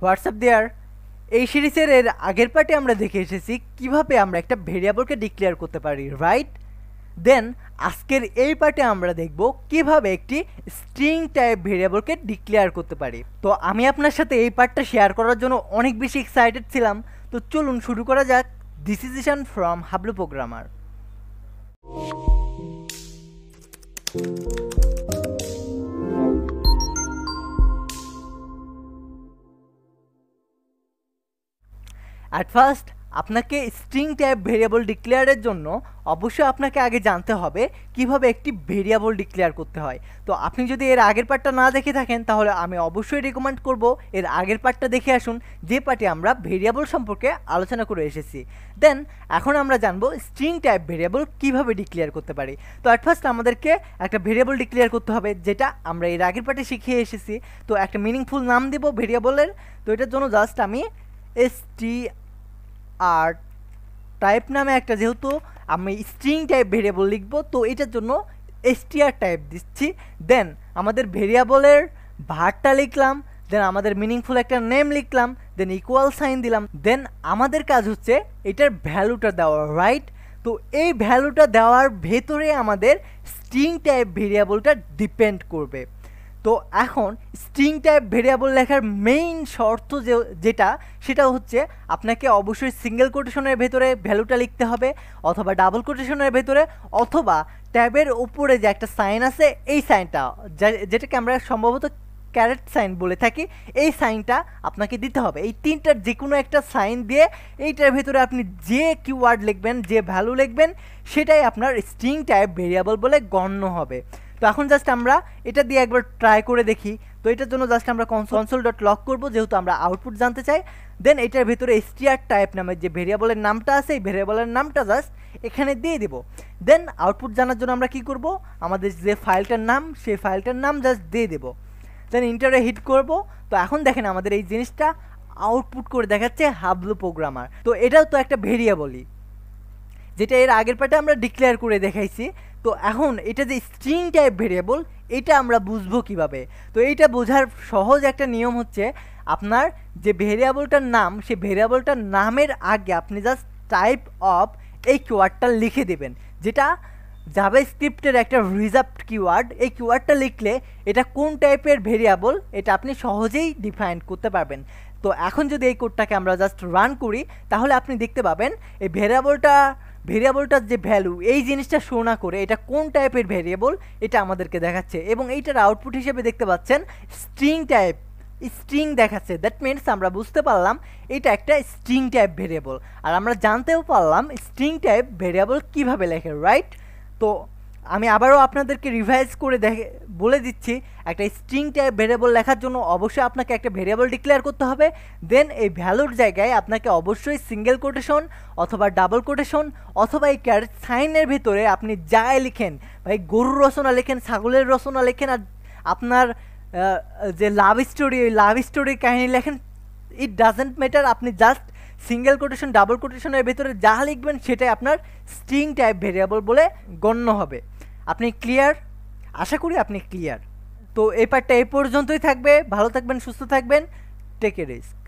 WhatsApp দেয়ার এই সিরিজের এর আগের পার্টে আমরা দেখে এসেছি কিভাবে আমরা একটা ভেরিয়েবলকে ডিক্লেয়ার করতে পারি রাইট দেন আজকের এই পার্টে আমরা দেখব কিভাবে একটি স্ট্রিং টাইপ ভেরিয়েবলকে ডিক্লেয়ার করতে পারি তো আমি আপনার সাথে এই পার্টটা শেয়ার করার জন্য অনেক বেশি এক্সাইটেড ছিলাম তো চলুন শুরু করা যাক decision from Hablu programmer at first আপনাকে স্ট্রিং টাইপ ভেরিয়েবল ডিক্লেয়ারের জন্য অবশ্যই আপনাকে আগে জানতে হবে কিভাবে একটি ভেরিয়েবল ডিক্লেয়ার করতে হয় তো আপনি যদি এর আগের পার্টটা না দেখে থাকেন তাহলে আমি অবশ্যই রেকমেন্ড করব এর আগের পার্টটা দেখে আসুন যে পার্টে আমরা ভেরিয়েবল সম্পর্কে আলোচনা করে এসেছি দেন এখন আমরা জানবো স্ট্রিং টাইপ ভেরিয়েবল কিভাবে ডিক্লেয়ার করতে পারি তো অ্যাট ফার্স্ট আমাদেরকে একটা ভেরিয়েবল ডিক্লেয়ার করতে হবে যেটা আমরা এর আগের পার্টে শিখিয়ে এসেছি তো একটা মিনিংফুল নাম দেব ভেরিয়েবলের তো এটার জন্য জাস্ট আমি এস টি আর টাইপ নামে একটা যেহেতু আমি স্ট্রিং টাইপ ভেরিয়েবল লিখব তো এটার জন্য এসটিআর টাইপ দিচ্ছি দেন আমাদের ভেরিয়েবলের ভারটা লিখলাম দেন আমাদের মিনিংফুল একটা নেম লিখলাম দেন ইকুয়াল সাইন দিলাম দেন আমাদের কাজ হচ্ছে এটার ভ্যালুটা দেওয়া রাইট তো এই ভ্যালুটা দেওয়ার ভেতরে আমাদের স্ট্রিং টাইপ ভেরিয়েবলটা ডিপেন্ড করবে তো এখন স্ট্রিং টাইপ ভেরিয়েবল লেখার মেইন শর্ত যে যেটা সেটা হচ্ছে আপনাকে অবশ্যই সিঙ্গেল কোটেশনের ভেতরে ভ্যালুটা লিখতে হবে অথবা ডাবল কোটেশনের ভেতরে অথবা ট্যাবের উপরে যে একটা সাইন আছে এই সাইনটা যেটাকে আমরা সম্ভবত ক্যারেট সাইন বলে থাকি এই সাইনটা আপনাকে দিতে হবে এই তিনটার যে কোনো একটা সাইন দিয়ে এইটার ভেতরে আপনি যে কিওয়ার্ড লিখবেন যে ভ্যালু লিখবেন সেটাই আপনার স্ট্রিং টাইপ ভেরিয়েবল বলে গণ্য হবে তো এখন জাস্ট আমরা এটা দিয়ে একবার ট্রাই করে দেখি তো এটার জন্য জাস্ট আমরা কনসোল ডট লক করবো যেহেতু আমরা আউটপুট জানতে চাই দেন এটার ভিতরে স্টিয়ার টাইপ নামের যে ভেরিয়েবলের নামটা আছে এই ভেরিয়েবলের নামটা জাস্ট এখানে দিয়ে দেব দেন আউটপুট জানার জন্য আমরা কি করব আমাদের যে ফাইলটার নাম সেই ফাইলটার নাম জাস্ট দিয়ে দেব দেন ইন্টারে হিট করব তো এখন দেখেন আমাদের এই জিনিসটা আউটপুট করে দেখাচ্ছে হাবলু প্রোগ্রামার তো এটাও তো একটা ভেরিয়েবলই যেটা এর আগের পার্টে আমরা ডিক্লেয়ার করে দেখাইছি তো এখন এটা যে স্ট্রিং টাইপ ভেরিয়েবল এটা আমরা বুঝবো কিভাবে তো এইটা বোঝার সহজ একটা নিয়ম হচ্ছে আপনার যে ভেরিয়েবলটার নাম সে ভেরিয়েবলটার নামের আগে আপনি জাস্ট টাইপ অফ এই কিওয়ার্ডটা লিখে দেবেন যেটা যাবে স্ক্রিপ্টের একটা রিজার্ভ কিওয়ার্ড এই কিওয়ার্ডটা লিখলে এটা কোন টাইপের ভেরিয়েবল এটা আপনি সহজেই ডিফাইন করতে পারবেন তো এখন যদি এই কোডটাকে আমরা জাস্ট রান করি তাহলে আপনি দেখতে পাবেন এই ভেরিয়েবলটা ভেরিয়েবলটার যে ভ্যালু এই জিনিসটা শো না করে এটা কোন টাইপের ভেরিয়েবল এটা আমাদেরকে দেখাচ্ছে এবং এইটার আউটপুট হিসেবে দেখতে পাচ্ছেন স্ট্রিং টাইপ স্ট্রিং দেখাচ্ছে দ্যাট মিনস আমরা বুঝতে পারলাম এটা একটা স্ট্রিং টাইপ ভেরিয়েবল আর আমরা জানতেও পারলাম স্ট্রিং টাইপ ভেরিয়েবল কিভাবে লেখে রাইট তো আমি আবারও আপনাদেরকে রিভাইজ করে দেখে বলে দিচ্ছি একটা স্ট্রিং টাইপ ভেরিয়েবল লেখার জন্য অবশ্যই আপনাকে একটা ভেরিয়েবল ডিক্লেয়ার করতে হবে দেন এই ভ্যালুর জায়গায় আপনাকে অবশ্যই সিঙ্গেল কোটেশন অথবা ডাবল কোটেশন অথবা এই ক্যারেট সাইনের ভিতরে আপনি যাই লিখেন ভাই গরুর রচনা লেখেন ছাগলের রচনা লেখেন আর আপনার যে লাভ স্টোরি ওই লাভ স্টোরির কাহিনী লেখেন ইট ডাজেন্ট ম্যাটার আপনি জাস্ট সিঙ্গেল কোটেশন ডাবল কোটেশনের ভেতরে যা লিখবেন সেটাই আপনার স্ট্রিং টাইপ ভেরিয়েবল বলে গণ্য হবে আপনি ক্লিয়ার আশা করি আপনি ক্লিয়ার তো এই পার্টটা এই পর্যন্তই থাকবে ভালো থাকবেন সুস্থ থাকবেন টেক এ রিস্ক